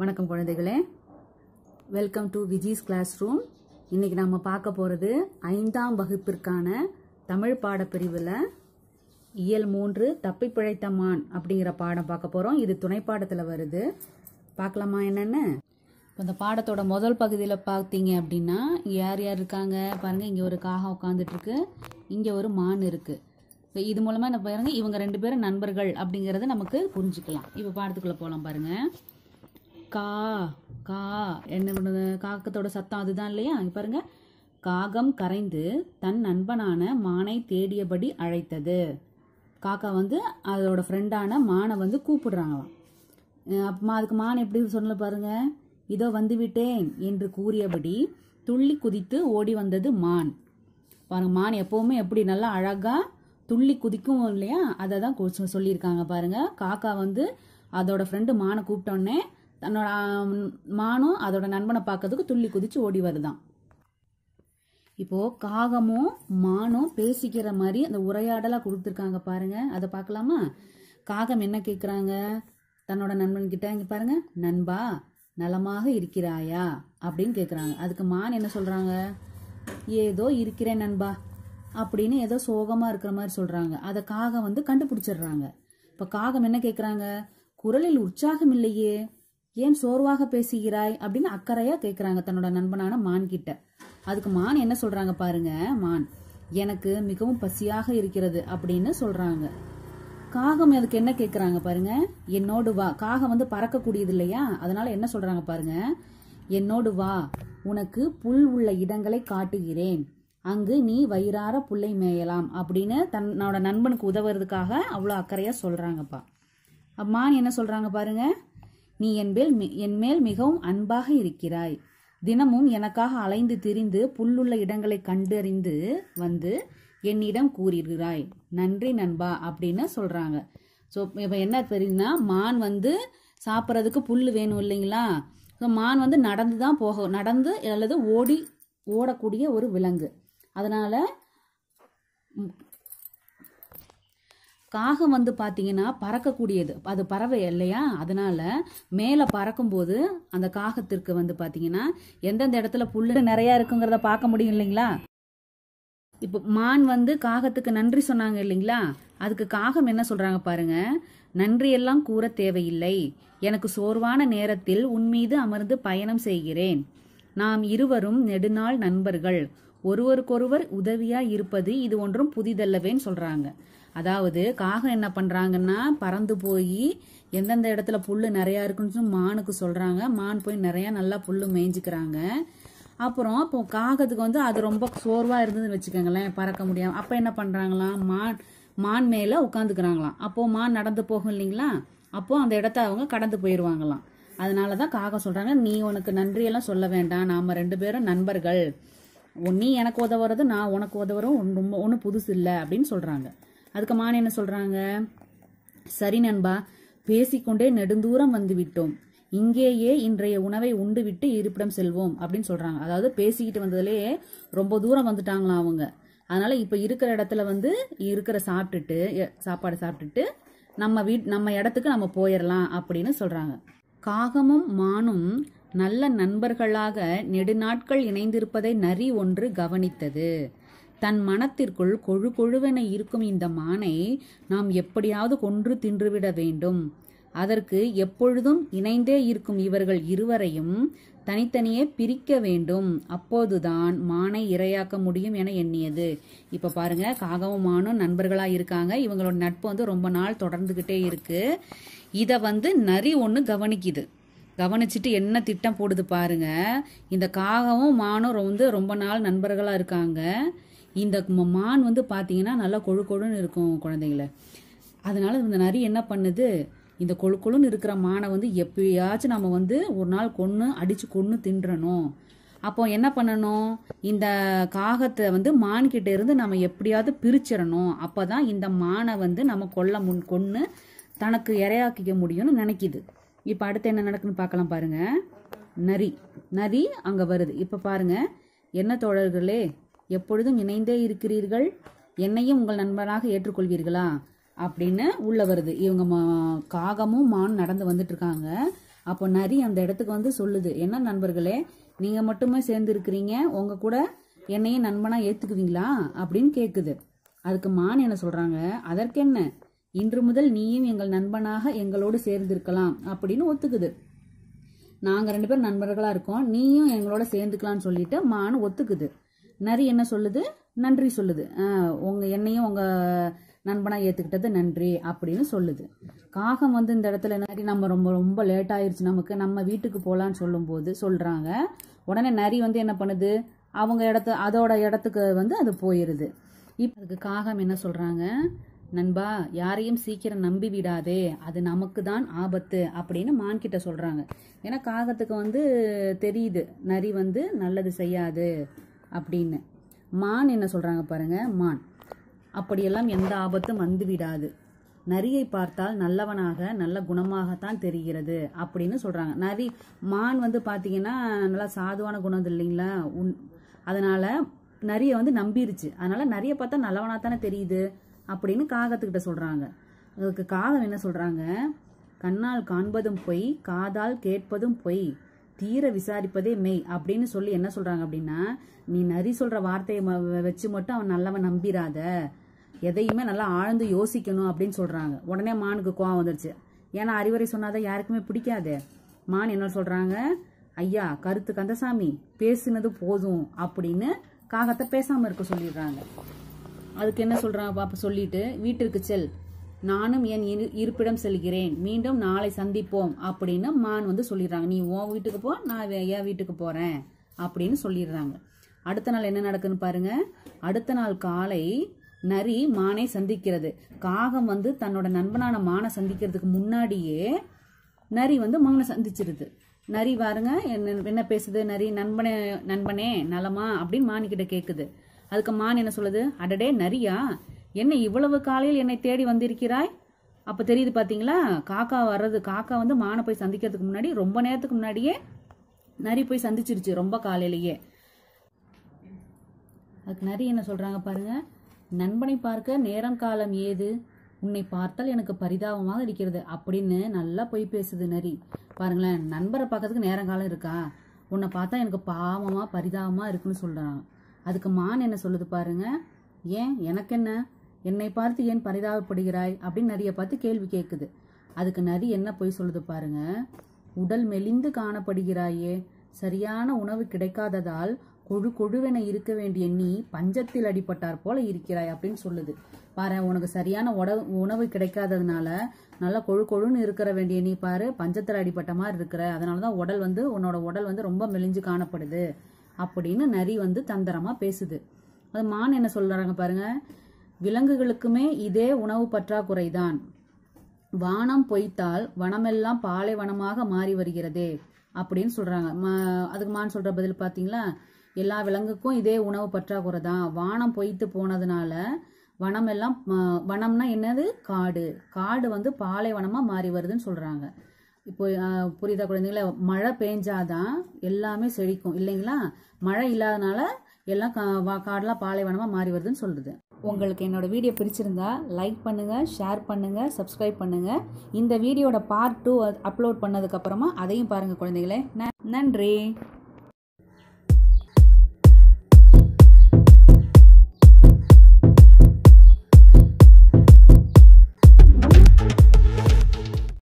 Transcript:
வணக்கம் குழந்தைகளே welcome to Viji's classroom இன்றைக்கி நம்ம பார்க்க போகிறது ஐந்தாம் வகுப்பிற்கான தமிழ் பாடப்பிரிவில் இயல் மூன்று தப்பி பிழைத்த மான் அப்படிங்கிற பாடம் பார்க்க போகிறோம் இது துணை பாடத்தில் வருது பார்க்கலாமா என்னென்னு இப்போ இந்த பாடத்தோட முதல் பகுதியில் பார்த்தீங்க அப்படின்னா யார் யார் இருக்காங்க பாருங்கள் இங்கே ஒரு காகம் உட்காந்துட்ருக்கு இங்கே ஒரு மான் இருக்குது இப்போ இது மூலமாக என்ன பாருங்கள் இவங்க ரெண்டு பேரும் நண்பர்கள் அப்படிங்கிறத நமக்கு புரிஞ்சுக்கலாம் இப்போ பாடத்துக்குள்ளே போகலாம் பாருங்கள் கா கா என்ன பண்ணுது காக்கத்தோட சத்தம் அதுதான் இல்லையா பாருங்க காகம் கரைந்து தன் நண்பனான மானை தேடியபடி அழைத்தது காக்கா வந்து அதோட ஃப்ரெண்டான மானை வந்து கூப்பிடுறாங்களாம் அப்பமா அதுக்கு மான் எப்படி சொன்னல பாருங்க இதோ வந்துவிட்டேன் என்று கூறியபடி துள்ளி குதித்து ஓடி வந்தது மான் பாருங்க மான் எப்பவுமே எப்படி நல்லா அழகா துள்ளி குதிக்கும் இல்லையா அதை தான் சொல்லியிருக்காங்க பாருங்க காக்கா வந்து அதோட ஃப்ரெண்டு மானை கூப்பிட்டோன்னே தன்னோட மானும் அதோட நண்பனை பார்க்கறதுக்கு துள்ளி குதிச்சு ஓடி வருதான் இப்போ காகமும் மானும் பேசிக்கிற மாதிரி அந்த உரையாடலாக கொடுத்துருக்காங்க பாருங்க அதை பார்க்கலாமா காகம் என்ன கேட்குறாங்க தன்னோட நண்பன் கிட்ட இங்க பாருங்க நண்பா நலமாக இருக்கிறாயா அப்படின்னு கேட்குறாங்க அதுக்கு மான் என்ன சொல்றாங்க ஏதோ இருக்கிறேன் நண்பா அப்படின்னு ஏதோ சோகமா இருக்கிற மாதிரி சொல்றாங்க அதை காகம் வந்து கண்டுபிடிச்சிடுறாங்க இப்ப காகம் என்ன கேட்குறாங்க குரலில் உற்சாகம் இல்லையே ஏன் சோர்வாக பேசுகிறாய் அப்படின்னு அக்கறையா கேட்குறாங்க தன்னோட நண்பனான மான் கிட்ட அதுக்கு மான் என்ன சொல்றாங்க பாருங்க மான் எனக்கு மிகவும் பசியாக இருக்கிறது அப்படின்னு சொல்றாங்க காகம் அதுக்கு என்ன கேட்குறாங்க பாருங்க என்னோடு வா காகம் வந்து பறக்கக்கூடியது இல்லையா அதனால என்ன சொல்றாங்க பாருங்க என்னோடு வா உனக்கு புல் உள்ள இடங்களை காட்டுகிறேன் அங்கு நீ வயிறார புல்லை மேயலாம் அப்படின்னு தன்னோட நண்பனுக்கு உதவுறதுக்காக அவ்வளோ அக்கறையாக சொல்கிறாங்கப்பா மான் என்ன சொல்கிறாங்க பாருங்கள் நீ என்பேல் என்மேல் மிகவும் அன்பாக இருக்கிறாய் தினமும் எனக்காக அலைந்து திரிந்து புல்லுள்ள இடங்களை கண்டறிந்து வந்து என்னிடம் கூறுகிறாய் நன்றி நண்பா அப்படின்னு சொல்கிறாங்க ஸோ இப்போ என்ன தெரியுதுன்னா மான் வந்து சாப்பிட்றதுக்கு புல் வேணும் இல்லைங்களா ஸோ மான் வந்து நடந்து தான் போக நடந்து அல்லது ஓடி ஓடக்கூடிய ஒரு விலங்கு அதனால் காகம் வந்து பார்த்தீங்கன்னா பறக்கக்கூடியது அது பறவை இல்லையா அதனால மேலே பறக்கும்போது அந்த காகத்திற்கு வந்து பார்த்தீங்கன்னா எந்தெந்த இடத்துல புல்லு நிறையா இருக்குங்கிறத பார்க்க முடியும் இல்லைங்களா இப்போ மான் வந்து காகத்துக்கு நன்றி சொன்னாங்க இல்லைங்களா அதுக்கு காகம் என்ன சொல்றாங்க பாருங்க நன்றியெல்லாம் கூற தேவையில்லை எனக்கு சோர்வான நேரத்தில் உன் மீது அமர்ந்து பயணம் செய்கிறேன் நாம் இருவரும் நெடுநாள் நண்பர்கள் ஒருவருக்கொருவர் உதவியா இருப்பது இது ஒன்றும் புதிதல்லவேன்னு சொல்றாங்க அதாவது காகம் என்ன பண்ணுறாங்கன்னா பறந்து போய் எந்தெந்த இடத்துல புல் நிறையா இருக்குன்னு மானுக்கு சொல்கிறாங்க மான் போய் நிறையா நல்லா புல் மேய்ஞ்சிக்கிறாங்க அப்புறம் இப்போ காகத்துக்கு வந்து அது ரொம்ப சோர்வாக இருந்ததுன்னு வச்சுக்கோங்களேன் பறக்க முடியாமல் அப்போ என்ன பண்ணுறாங்களாம் மான் மான் மேலே உட்காந்துக்கிறாங்களாம் அப்போது மான் நடந்து போகும் இல்லைங்களா அப்போது அந்த இடத்த அவங்க கடந்து போயிடுவாங்களாம் அதனால தான் காகம் சொல்கிறாங்க நீ உனக்கு நன்றியெல்லாம் சொல்ல வேண்டாம் நாம் ரெண்டு பேரும் நண்பர்கள் நீ எனக்கு உதவுறது நான் உனக்கு உதவுறோம் ரொம்ப ஒன்றும் புதுசு இல்லை அப்படின்னு சொல்கிறாங்க அதுக்கு மான் என்ன சொல்றாங்க சரி நண்பா பேசிக்கொண்டே நெடுந்தூரம் வந்துவிட்டோம் இங்கேயே இன்றைய உணவை உண்டுவிட்டு இருப்பிடம் செல்வோம் அப்படின்னு சொல்றாங்க அதாவது பேசிக்கிட்டு வந்ததுலேயே ரொம்ப தூரம் வந்துட்டாங்களா அவங்க அதனால இப்ப இருக்கிற இடத்துல வந்து இருக்கிற சாப்பிட்டுட்டு சாப்பாடு சாப்பிட்டுட்டு நம்ம வீட் நம்ம இடத்துக்கு நம்ம போயிடலாம் அப்படின்னு சொல்றாங்க காகமும் மானும் நல்ல நண்பர்களாக நெடுநாட்கள் இணைந்திருப்பதை நரி ஒன்று கவனித்தது தன் மனத்திற்குள் கொழு கொழுவென இருக்கும் இந்த மானை நாம் எப்படியாவது கொன்று தின்றுவிட வேண்டும் அதற்கு எப்பொழுதும் இணைந்தே இருக்கும் இவர்கள் இருவரையும் தனித்தனியே பிரிக்க வேண்டும் அப்போதுதான் மானை இரையாக்க முடியும் என எண்ணியது இப்போ பாருங்க காகவும் மானும் நண்பர்களாக இருக்காங்க இவங்களோட நட்பு வந்து ரொம்ப நாள் தொடர்ந்துக்கிட்டே இருக்கு இதை வந்து நரி ஒன்று கவனிக்குது கவனிச்சுட்டு என்ன திட்டம் போடுது பாருங்க இந்த காகவும் மானும் வந்து ரொம்ப நாள் நண்பர்களாக இருக்காங்க இந்த மான் வந்து பார்த்தீங்கன்னா நல்லா கொழு கொழுன்னு இருக்கும் குழந்தைங்கள அதனால இந்த நரி என்ன பண்ணுது இந்த கொழு கொழுன்னு இருக்கிற மானை வந்து எப்பயாச்சும் நம்ம வந்து ஒரு நாள் கொன்று அடித்து கொன்று தின்றணும் அப்போ என்ன பண்ணணும் இந்த காகத்தை வந்து மான்கிட்ட இருந்து நம்ம எப்படியாவது பிரிச்சிடணும் அப்போ தான் இந்த மானை வந்து நம்ம கொல்ல முன் கொன்று தனக்கு இரையாக்கிக்க முடியும்னு நினைக்கிது இப்போ அடுத்து என்ன நடக்குன்னு பார்க்கலாம் பாருங்க நரி நரி அங்கே வருது இப்போ பாருங்க என்ன தோழர்களே எப்பொழுதும் இணைந்தே இருக்கிறீர்கள் என்னையும் உங்கள் நண்பனாக ஏற்றுக்கொள்வீர்களா அப்படின்னு உள்ள வருது இவங்க காகமும் மான் நடந்து வந்துட்டு இருக்காங்க அப்போ நரி அந்த இடத்துக்கு வந்து சொல்லுது என்ன நண்பர்களே நீங்க மட்டுமே சேர்ந்து இருக்கிறீங்க உங்க கூட என்னையும் நண்பனா ஏத்துக்குவீங்களா அப்படின்னு கேக்குது அதுக்கு மான் என்ன சொல்றாங்க அதற்கென்ன இன்று முதல் நீயும் எங்கள் நண்பனாக எங்களோடு சேர்ந்திருக்கலாம் அப்படின்னு ஒத்துக்குது நாங்கள் ரெண்டு பேரும் நண்பர்களாக இருக்கோம் நீயும் எங்களோட சேர்ந்துக்கலாம்னு சொல்லிட்டு மான் ஒத்துக்குது நரி என்ன சொல்லுது நன்றி சொல்லுது உங்க என்னையும் உங்க நண்பனா ஏத்துக்கிட்டது நன்றி அப்படின்னு சொல்லுது காகம் வந்து இந்த இடத்துல நரி நம்ம ரொம்ப ரொம்ப லேட் ஆயிடுச்சு நமக்கு நம்ம வீட்டுக்கு போலான்னு சொல்லும் போது சொல்றாங்க உடனே நரி வந்து என்ன பண்ணுது அவங்க இடத்து அதோட இடத்துக்கு வந்து அது போயிருது இப்போ அதுக்கு காகம் என்ன சொல்றாங்க நண்பா யாரையும் சீக்கிரம் நம்பி விடாதே அது நமக்கு தான் ஆபத்து அப்படின்னு மான்கிட்ட சொல்றாங்க ஏன்னா காகத்துக்கு வந்து தெரியுது நரி வந்து நல்லது செய்யாது அப்படின்னு மான் என்ன சொல்கிறாங்க பாருங்கள் மான் அப்படியெல்லாம் எந்த ஆபத்தும் வந்துவிடாது நரியை பார்த்தால் நல்லவனாக நல்ல குணமாகத்தான் தெரிகிறது அப்படின்னு சொல்கிறாங்க நரி மான் வந்து பார்த்திங்கன்னா நல்லா சாதுவான குணம் இல்லைங்களா உன் அதனால் நிறைய வந்து நம்பிருச்சு அதனால் நிறைய பார்த்தா நல்லவனாக தானே தெரியுது அப்படின்னு காகத்துக்கிட்ட சொல்கிறாங்க அதுக்கு காகம் என்ன சொல்கிறாங்க கண்ணால் காண்பதும் பொய் காதால் கேட்பதும் பொய் தீர விசாரிப்பதே மெய் அப்படின்னு சொல்லி என்ன சொல்றாங்க அப்படின்னா நீ நரி சொல்ற வார்த்தையை வச்சு மட்டும் அவன் நல்லவன் நம்பிராத எதையுமே நல்லா ஆழ்ந்து யோசிக்கணும் அப்படின்னு சொல்றாங்க உடனே மானுக்கு கோவம் வந்துடுச்சு ஏன்னா அறிவுரை சொன்னாதான் யாருக்குமே பிடிக்காது மான் என்ன சொல்றாங்க ஐயா கருத்து கந்தசாமி பேசினது போதும் அப்படின்னு காகத்தை பேசாம இருக்க சொல்லிடுறாங்க அதுக்கு என்ன சொல்றாங்க பாப்பா சொல்லிட்டு வீட்டிற்கு செல் நானும் என் இருப்பிடம் செல்கிறேன் மீண்டும் நாளை சந்திப்போம் அப்படின்னு மான் வந்து சொல்லிடுறாங்க நீ உன் வீட்டுக்கு போ நான் என் வீட்டுக்கு போகிறேன் அப்படின்னு சொல்லிடுறாங்க அடுத்த நாள் என்ன நடக்குன்னு பாருங்க அடுத்த நாள் காலை நரி மானை சந்திக்கிறது காகம் வந்து தன்னோட நண்பனான மானை சந்திக்கிறதுக்கு முன்னாடியே நரி வந்து மானை சந்திச்சிருது நரி பாருங்க என்ன என்ன பேசுது நரி நண்பனே நண்பனே நலமா அப்படின்னு மானிக்கிட்ட கேட்குது அதுக்கு மான் என்ன சொல்லுது அடடே நரியா என்ன இவ்வளவு காலையில் என்னை தேடி வந்திருக்கிறாய் அப்போ தெரியுது பார்த்தீங்களா காக்கா வர்றது காக்கா வந்து மானை போய் சந்திக்கிறதுக்கு முன்னாடி ரொம்ப நேரத்துக்கு முன்னாடியே நரி போய் சந்திச்சிருச்சு ரொம்ப காலையிலேயே அதுக்கு நரி என்ன சொல்கிறாங்க பாருங்க நண்பனை பார்க்க நேரம் காலம் ஏது உன்னை பார்த்தால் எனக்கு பரிதாபமாக இருக்கிறது அப்படின்னு நல்லா பொய் பேசுது நரி பாருங்களேன் நண்பரை பார்க்கறதுக்கு நேரம் காலம் இருக்கா உன்னை பார்த்தா எனக்கு பாவமாக பரிதாபமாக இருக்குன்னு சொல்கிறான் அதுக்கு மான் என்ன சொல்லுது பாருங்க ஏன் எனக்கு என்ன என்னை பார்த்து ஏன் பரிதாபப்படுகிறாய் அப்படின்னு நதியை பார்த்து கேள்வி கேட்குது அதுக்கு நதி என்ன போய் சொல்லுது பாருங்க உடல் மெலிந்து காணப்படுகிறாயே சரியான உணவு கிடைக்காததால் கொழு கொழுவென இருக்க வேண்டிய நீ பஞ்சத்தில் அடிப்பட்டார் போல இருக்கிறாய் அப்படின்னு சொல்லுது பாரு உனக்கு சரியான உடவு உணவு கிடைக்காததுனால நல்லா கொழு கொழுன்னு இருக்கிற வேண்டிய நீ பாரு பஞ்சத்தில் அடிப்பட்ட மாதிரி இருக்கிற அதனால தான் உடல் வந்து உன்னோட உடல் வந்து ரொம்ப மெலிஞ்சு காணப்படுது அப்படின்னு நரி வந்து தந்திரமா பேசுது அது மான் என்ன சொல்றாங்க பாருங்க விலங்குகளுக்குமே இதே உணவு பற்றாக்குறைதான் வானம் பொய்த்தால் வனமெல்லாம் பாலைவனமாக மாறி வருகிறதே அப்படின்னு சொல்றாங்க அதுக்கு மான் சொல்ற பதில் பாத்தீங்களா எல்லா விலங்குக்கும் இதே உணவு பற்றாக்குறை தான் வானம் பொய்த்து போனதுனால வனம் எல்லாம் வனம்னா என்னது காடு காடு வந்து பாலைவனமா மாறி வருதுன்னு சொல்றாங்க இப்போ புரியுதா குழந்தைங்களா மழை பெஞ்சாதான் எல்லாமே செழிக்கும் இல்லைங்களா மழை இல்லாதனால எல்லாம் கா காடெலாம் பாலைவனமாக மாறி வருதுன்னு சொல்கிறது உங்களுக்கு என்னோடய வீடியோ பிடிச்சிருந்தா லைக் பண்ணுங்கள் ஷேர் பண்ணுங்கள் சப்ஸ்கிரைப் பண்ணுங்கள் இந்த வீடியோட பார்ட் டூ அப்லோட் பண்ணதுக்கப்புறமா அதையும் பாருங்கள் குழந்தைகளே நன்றி